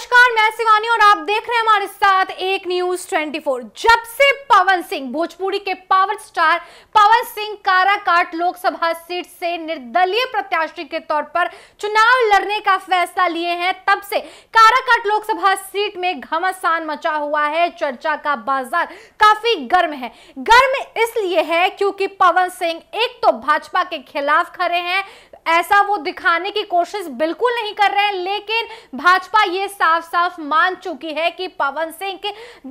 नमस्कार मैं शिवानी और आप देख रहे हैं हमारे साथ एक न्यूज 24 जब से पवन सिंह भोजपुरी के power star Pawan Singh Karakat Lok Sabha seat से निर्दलीय प्रत्याशी के तौर पर चुनाव लड़ने का फैसला लिए हैं तब से काराकाट लोकसभा सीट में घमासान मचा हुआ है चर्चा का बाजार काफी गर्म है गर्म इसलिए है क्योंकि पवन सिंह एक तो भाजपा के खिलाफ खड़े हैं ऐसा वो दिखाने की कोशिश बिल्कुल नहीं कर रहे हैं लेकिन भाजपा ये साफ साफ मान चुकी है कि पवन सिंह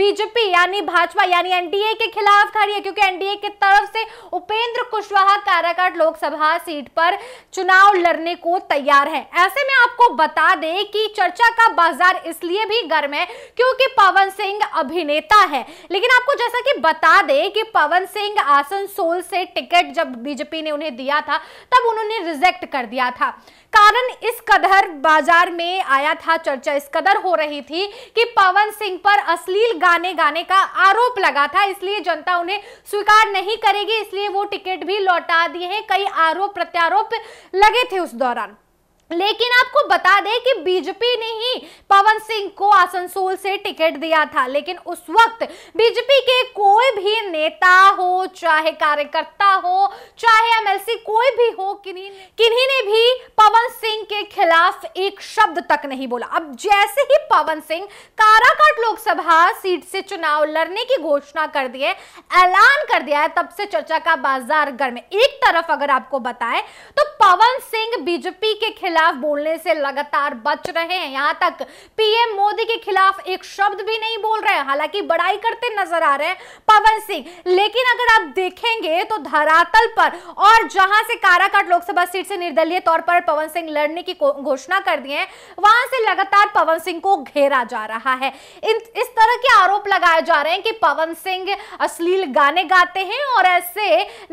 बीजेपी यानी भाजपा यानी एनडीए के खिलाफ खड़ी है क्योंकि एनडीए की तरफ से उपेंद्र कुशवाहा काराकाट लोकसभा सीट पर चुनाव लड़ने को तैयार है ऐसे में आपको बता दे कि चर्चा का बाजार इसलिए भी गर्म है क्योंकि पवन सिंह अभिनेता है लेकिन आपको जैसा कि बता दे कि पवन सिंह आसनसोल से टिकट जब बीजेपी ने उन्हें दिया था तब उन्होंने रिजेक्ट कर दिया था कारण इस कदर बाजार में आया था चर्चा इस कदर हो रही थी कि पवन सिंह पर अश्लील गाने गाने का आरोप लगा था इसलिए जनता उन्हें स्वीकार नहीं करेगी इसलिए वो टिकट भी लौटा दिए हैं कई आरोप प्रत्यारोप लगे थे उस दौरान लेकिन आपको बता दें कि बीजेपी ने ही पवन सिंह को आसनसोल से टिकट दिया था लेकिन उस वक्त बीजेपी के कोई भी नेता हो चाहे कार्यकर्ता हो चाहे एमएलसी कोई भी हो किन्हीं किन्हीं ने भी पवन सिंह के खिलाफ एक शब्द तक नहीं बोला अब जैसे ही पवन सिंह काराकाट लोकसभा सीट से चुनाव लड़ने की घोषणा कर दी है ऐलान कर दिया है तब से चर्चा का बाजार गर्म एक तरफ अगर आपको बताएं तो पवन सिंह बीजेपी के खिलाफ खिलाफ बोलने से लगातार बच रहे हैं यहां तक पीएम मोदी के खिलाफ एक शब्द भी नहीं बोल रहे हालांकि बड़ाई करते नजर आ रहे हैं पवन सिंह लेकिन अगर आप देखेंगे तो धरातल पर और जहां से काराकाट लोकसभा सीट से निर्दलीय तौर पर पवन सिंह लड़ने की घोषणा कर दी है वहां से लगातार पवन सिंह को घेरा जा रहा है इस तरह के आरोप लगाए जा रहे हैं कि पवन सिंह अश्लील गाने गाते हैं और ऐसे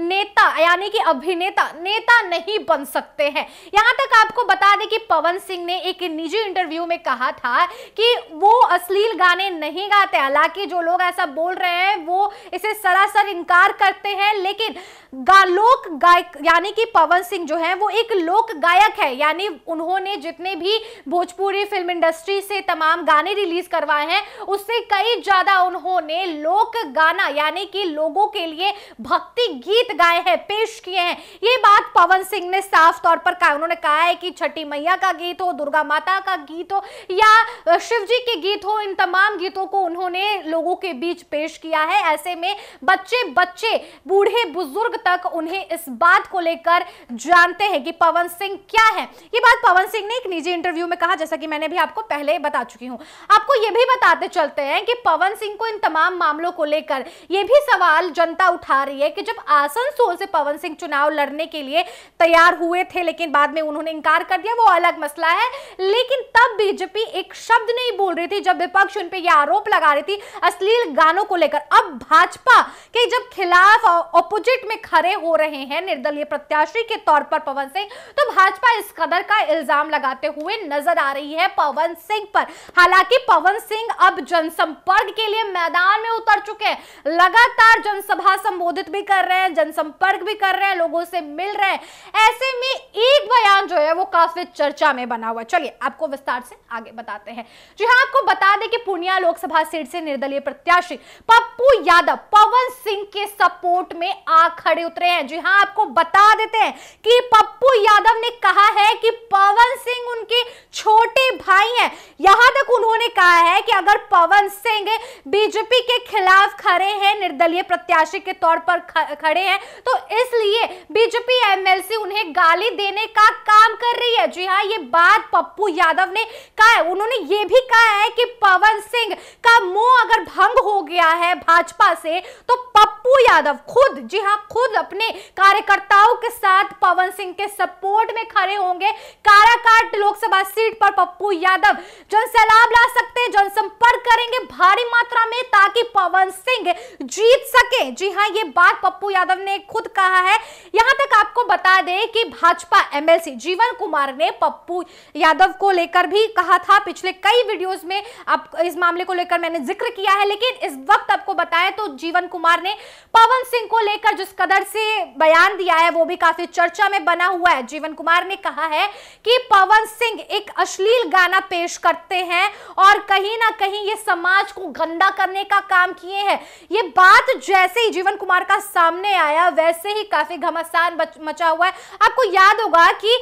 नेता यानी कि अभिनेता नेता नहीं बन सकते हैं यहां तक आपको बता दें कि पवन सिंह ने एक निजी इंटरव्यू में कहा था कि वो अश्लील गाने नहीं गाते हालांकि जो लोग ऐसा बोल रहे हैं वो इसे सरासर इनकार करते हैं लेकिन गा, लोक गायक यानी कि पवन सिंह जो है वो एक लोक गायक है यानी उन्होंने जितने भी भोजपुरी फिल्म इंडस्ट्री से तमाम गाने रिलीज करवाए हैं उससे कई ज़्यादा उन्होंने लोक गाना यानी कि लोगों के लिए भक्ति गीत गाए हैं पेश किए हैं ये बात पवन सिंह ने साफ तौर पर कहा उन्होंने कहा है कि छठी मैया का गीत हो दुर्गा माता का गीत हो या शिव जी के गीत हो इन तमाम गीतों को उन्होंने लोगों के बीच पेश किया है ऐसे में बच्चे बच्चे बूढ़े बुजुर्ग तक उन्हें इस बात को लेकर जानते हैं कि पवन सिंह क्या है ये बात पवन सिंह ने एक निजी इंटरव्यू में कहा जैसा कि मैंने भी आपको पहले बता चुकी हूं आपको यह भी बताते चलते हैं कि पवन सिंह को इन तमाम मामलों को लेकर यह भी सवाल जनता उठा रही है कि जब आसनसोल से पवन सिंह चुनाव लड़ने के लिए तैयार हुए थे लेकिन बाद में उन्होंने इंकार कर कर दिया वो अलग मसला है लेकिन तब बीजेपी एक शब्द नहीं बोल रही थी जब विपक्ष उन पर यह आरोप लगा रही थी अश्लील गानों को लेकर अब भाजपा के जब खिलाफ ऑपोजिट में खड़े हो रहे हैं निर्दलीय प्रत्याशी के तौर पर पवन सिंह तो भाजपा इस कदर का इल्जाम लगाते हुए नजर आ रही है पवन सिंह पर हालांकि पवन सिंह अब जनसंपर्क के लिए मैदान में उतर चुके हैं लगातार जनसभा संबोधित भी कर रहे हैं जनसंपर्क भी कर रहे हैं लोगों से मिल रहे हैं ऐसे में एक बयान जो है वो काफी चर्चा में बना हुआ चलिए आपको विस्तार से आगे बताते हैं जी हाँ आपको बता दें कि पूर्णिया लोकसभा सीट से निर्दलीय प्रत्याशी पप्पू यादव पवन सिंह के सपोर्ट में आ खड़े उतरे हैं जी हाँ आपको बता देते हैं कि पप्पू यादव ने कहा है कि पवन सिंह उनके छोटे भाई हैं यहां तक उन्होंने कहा है कि अगर पवन सिंह बीजेपी के खिलाफ खड़े हैं निर्दलीय प्रत्याशी के तौर पर खड़े हैं तो इसलिए बीजेपी एमएलसी उन्हें गाली देने का काम कर रही रही है जी हाँ ये बात पप्पू यादव ने कहा है उन्होंने ये भी कहा है कि पवन सिंह का मुंह अगर भंग हो गया है भाजपा से तो पप्पू यादव खुद जी हाँ खुद अपने कार्यकर्ताओं के साथ पवन सिंह के सपोर्ट में खड़े होंगे काराकाट लोकसभा सीट पर पप्पू यादव जनसैलाब ला हैं जनसंपर्क करेंगे भारी मात्रा में ताकि पवन सिंह जीत सके जी हाँ ये बात पप्पू यादव ने खुद कहा है यहां तक आपको बता दें कि भाजपा एमएलसी जीवन कुमार ने पप्पू यादव को लेकर भी कहा था पिछले कई वीडियोस में आप इस मामले को लेकर मैंने जिक्र किया है लेकिन इस वक्त आपको बताएं तो जीवन कुमार ने पवन सिंह को लेकर जिस कदर से बयान दिया है वो भी काफी चर्चा में बना हुआ है जीवन कुमार ने कहा है कि पवन सिंह एक अश्लील गाना पेश करते हैं और कर कहीं ना कहीं ये समाज को गंदा करने का काम किए हैं ये बात जैसे ही जीवन कुमार का सामने आया वैसे ही काफी घमासान मचा हुआ है आपको याद होगा कि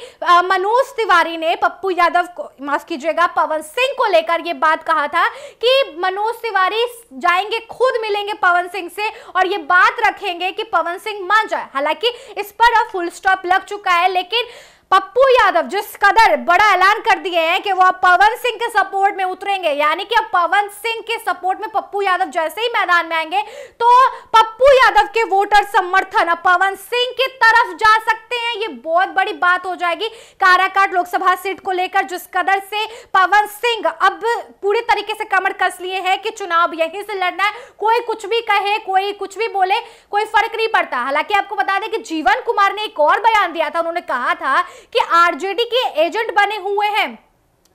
मनोज तिवारी ने पप्पू यादव को माफ कीजिएगा पवन सिंह को लेकर ये बात कहा था कि मनोज तिवारी जाएंगे खुद मिलेंगे पवन सिंह से और ये बात रखेंगे कि पवन सिंह मान जाए हालांकि इस पर अब फुल स्टॉप लग चुका है लेकिन पप्पू यादव जिस कदर बड़ा ऐलान कर दिए हैं कि वो अब पवन सिंह के सपोर्ट में उतरेंगे यानी कि अब पवन सिंह के सपोर्ट में पप्पू यादव जैसे ही मैदान में आएंगे तो पप्पू यादव के वोटर समर्थन अब पवन सिंह की तरफ जा सकते हैं बहुत बड़ी बात हो जाएगी काराकाट लोकसभा सीट को लेकर जिस कदर से पवन सिंह अब पूरे तरीके से कमर कस लिए हैं कि चुनाव यहीं से लड़ना है कोई कुछ भी कहे कोई कुछ भी बोले कोई फर्क नहीं पड़ता हालांकि आपको बता दें कि जीवन कुमार ने एक और बयान दिया था उन्होंने कहा था कि आरजेडी के एजेंट बने हुए हैं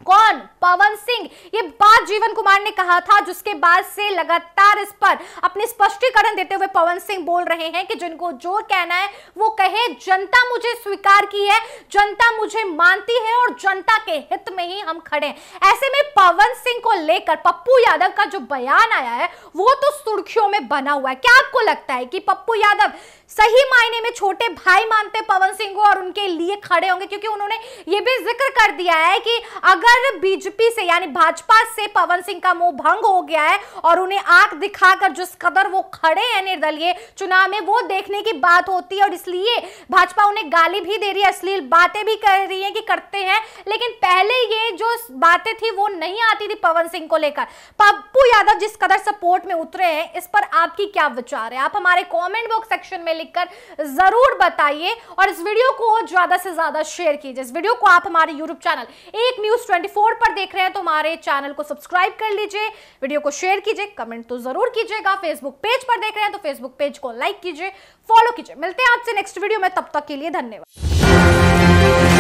कौन पवन सिंह ये बात जीवन कुमार ने कहा था जिसके बाद से लगातार इस पर अपने स्पष्टीकरण देते हुए पवन सिंह बोल रहे हैं कि जिनको जो कहना है वो कहे जनता मुझे स्वीकार की है जनता मुझे मानती है और जनता के हित में ही हम खड़े ऐसे में पवन सिंह को लेकर पप्पू यादव का जो बयान आया है वो तो सुर्खियों में बना हुआ है क्या आपको लगता है कि पप्पू यादव सही मायने में छोटे भाई मानते पवन सिंह को और उनके लिए खड़े होंगे क्योंकि उन्होंने ये भी जिक्र कर दिया है कि अगर अगर बीजेपी से यानी भाजपा से पवन सिंह का मुंह भंग हो गया है और उन्हें आंख दिखाकर जिस कदर वो खड़े हैं निर्दलीय चुनाव में वो देखने की बात होती है और इसलिए भाजपा उन्हें गाली भी दे रही है अश्लील बातें भी कर रही है कि करते हैं लेकिन पहले ये जो बातें थी वो नहीं आती थी पवन सिंह को लेकर पप्पू यादव जिस कदर सपोर्ट में उतरे हैं इस पर आपकी क्या विचार है आप हमारे कॉमेंट बॉक्स सेक्शन में लिखकर जरूर बताइए और इस वीडियो को ज्यादा से ज्यादा शेयर कीजिए इस वीडियो को आप हमारे यूट्यूब चैनल एक न्यूज 24 पर देख रहे हैं तो हमारे चैनल को सब्सक्राइब कर लीजिए वीडियो को शेयर कीजिए कमेंट तो जरूर कीजिएगा फेसबुक पेज पर देख रहे हैं तो फेसबुक पेज को लाइक कीजिए फॉलो कीजिए मिलते हैं आपसे नेक्स्ट वीडियो में तब तक के लिए धन्यवाद